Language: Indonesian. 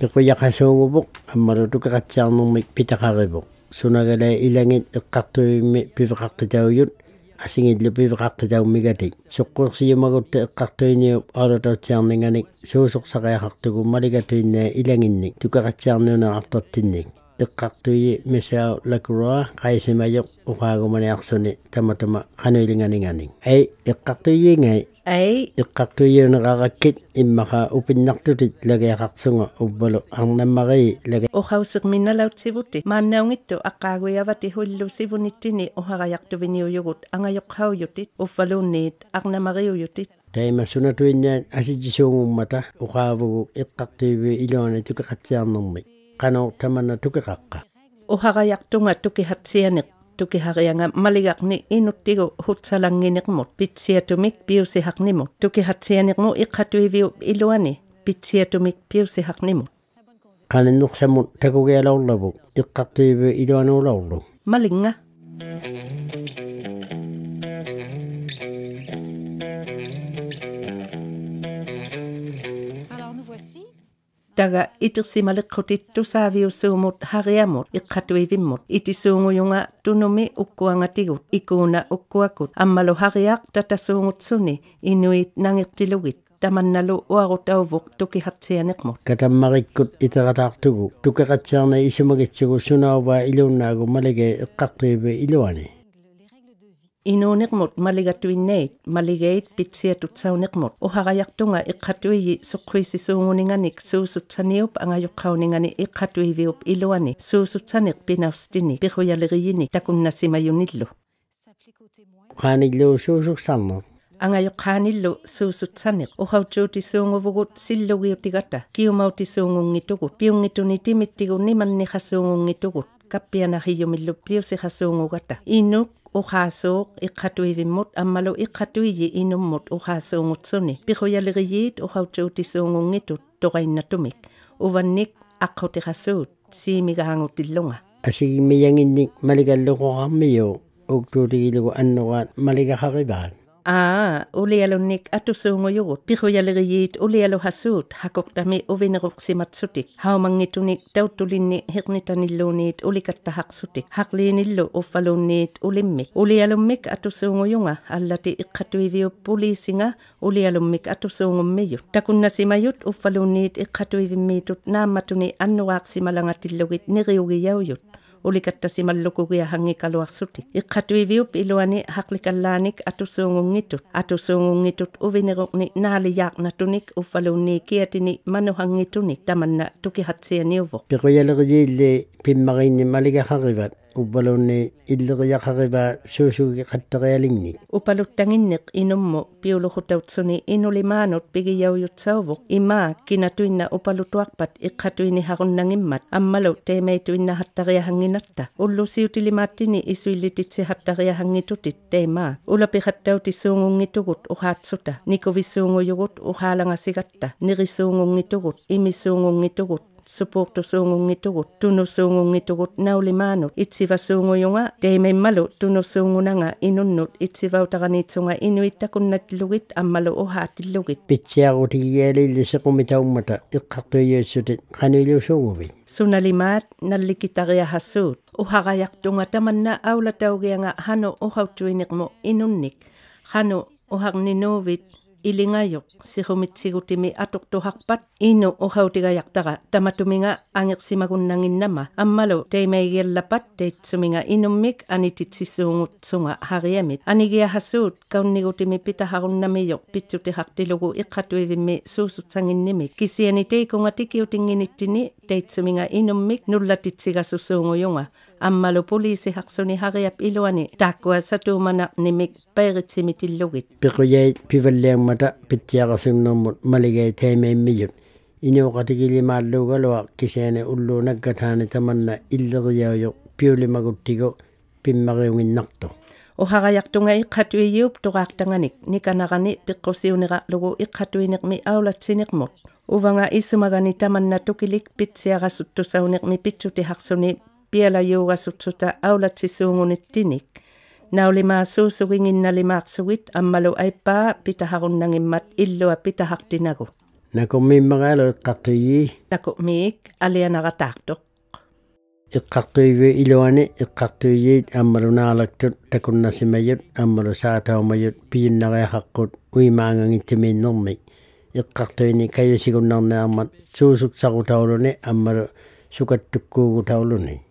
пекуякасуугубук аммалутукакатсиарнэрмик питакарибук сунагалаа илангит эққартуимми пивеқартитауйут асингиллу пивеқартитауммигати соққуерсиумагутта эққартуиниуп аалатаутсиарнинганик суусорсариахартугу малигатуиннаа илангинник тукакатсиарнунаа артаттинник tekak tu ye mesel lekura kaisi si mayok uka gomane aksoni tama tama kanu ilinga ninga ning ai ikak tu ye ngai ai ikak tu ye naga kakit imma upin nak tu tit lege akak sunga ubalo ang namagai lege uka usik mina laut sivuti ma naung itu akagu ya vati hulu sivunitini uka kayak tu anga yok hau yutit ufalu nit ang namagai uyutit Tai ma suna tuin nyan asi jisungum mata uka avugu ikak tu ilona tu kakatsiang nungmit kano tamana tuke kakka. O haka yak tunga tuke hatsia nek tuke haka yanga maligak ni inu tigo hutsalang nginik mo pitsia tumik piusi hak nimo. Tuke hatsia nek mo ikatu iviu e iluani pitsia tumik piusi hak nimo. Kanen nuksa mo takuge ala ulabu ikatu iviu e iluani ula ulu. Malinga. taga itirsimale kotittu saavio suumut hariamut ikkatuivimmut iti suunguyunga tunumi ukkuangatigut ikuuna ukkuakut ammalo hariak tata suungut suni inuit nangittilugit tamannalu uarutauvuk tukihatsianiqmut katammarikkut itaqataartugu tukiqatsiarna isumakitsugu sunauva iluunnaagu malige iqqaqtuivi iluani inuuniqmut maligatuinneit maligeit pitsiatutsauniqmut uxaqayaqtunga iqqatuiyi suqquisisuunganik suusutsaniup angayuqqauningani iqqatuiviup iluani suusutsaniq pinaustinik pixuyaliġiyinik takunnasimayunillu angayuqqaanillu suusutsaniq uxautuutisuunguvugut silluġiutigata kiumautisuungungitugut piungitunitimittigu nimannixasuungungitugut kappianahiyumillu piusixasuungugata inuk oxasoq iqhatuivimut ammalu iqhatuiyi inummut oxasongutsuni piquyaliqiyit oxautsoutisongunnitut toqainnatumik uvannik aqqutixasuut siimigaangutilunga asigimmiyanginnik maligalluqoqarmiyo uqtuutigilugu annuqaat maligaharivaan A ah, o lelo nek a so o jot, Bicho jaleriet o lelo hasot, ha kok da me o vene rok se mat sotik. Ha man get tonik dauto linne hernet an illoet o lekat ta hak sotik. Hak le illo o falloneet o lemmek. O lelo mek a so o jonga, alla te ikkatu e vio polisinga, o lelo mek a so o meju. Takun na se majut o falloneet ikkatu e vi metut na matune anno ak se malanga tillogit nere o ge jaujut. ulikatasimallukugia hangikaluarsutik iqqatuiviup iluani haqlikallaanik atusuungunngitut atusuungunngitut uvineruqni naaliyaaqnatunik uffaluunnii kiatini manuhanngitunik tamanna tukihatsianiuvuq piquyaleriyiilli pimmariinnimaligaharivat ubbalunni illeriaqariba suusuugi qattarialinni upaluttaginniq inummu piulujutautsuni inulimaanut pigiyaujutsauvuq imaa kinatuinna upalutuarpat iqqhatuini harunnangimmat ammalu teemeituinna hattariahanginnatta ullusiutilimaattini isuillititsi hattariahangitutit teemaa ulapiqattautisuungunngitugut uhaatsuta nikuvissuunguyugut uhalangasigatta nirisuungunngitugut imisuungunngitugut supuortusuungunnguitugut tunussuungunnguitugut naulimaanut itsivasuungujunga teimeimmalu tunussuungunanga inunnut itsivautaqaniitsunga inuittakunnattilugit аммалу ухаатиллугит питсиарутигиалиллисеқумитауммата иққартуйюссутит қанулиусуугувит суналимаат налликитариахассуут ухараяқтунга таманна аулатаугианга хану ухауттуинеқму инунник хану ухарнинуувит илингайоқ сихумитсигутими атортухарпат ину ухаутигаяқтара таматуминга ангерсимагуннангиннама аммалу теймаигиаллапат теитсуминга инуммик анититсиссуунгутсунга хариамит анигиахасуут кауннигутими питахаруннамиоқ питсутихартилугу иққатуивимми суусутсангиннимик кисиани тейкунга тикиутингиниттини теитсуминга инуммик нуллатитсигасуссуунгуйунга аммалу полиси харсуни хариап илуани тааккуа сатуумана нимик пееритсимитиллугит пекуяит пиваллиаммата питтиақарсимнэрмут малигай таимаиммиют иниоқатигилимааллуугалуа кисяани уллуунаккатаани таманна иллериауйо пиулимагуттигу пиммариугиннарту ухараяқтунга иққатуииуп тугаартанганик никанарани пеққусиунералугу иққатуинеқми аулатсинермут уванга исумагани таманна тукилик питсиарасуттусаунерми питсутихарсуни piela yoga sutsuta aula tisungun tinik. Nau le ma susu wingin na le ammalo ai pa pita harun nang immat illo a pita hak dinago. Nako mi magalo katuyi. Nako mi ale ana gatakto. Ikatuyi we illo ani ikatuyi ammalo na alakto takun na simayut ammalo saatau tao mayut pin na gay hakot wi mangang itimi nomi. Ikatuyi ni kayo sigun nang na ammat so so sa gutaulo ni ammalo sukat tukku gutaulo ni.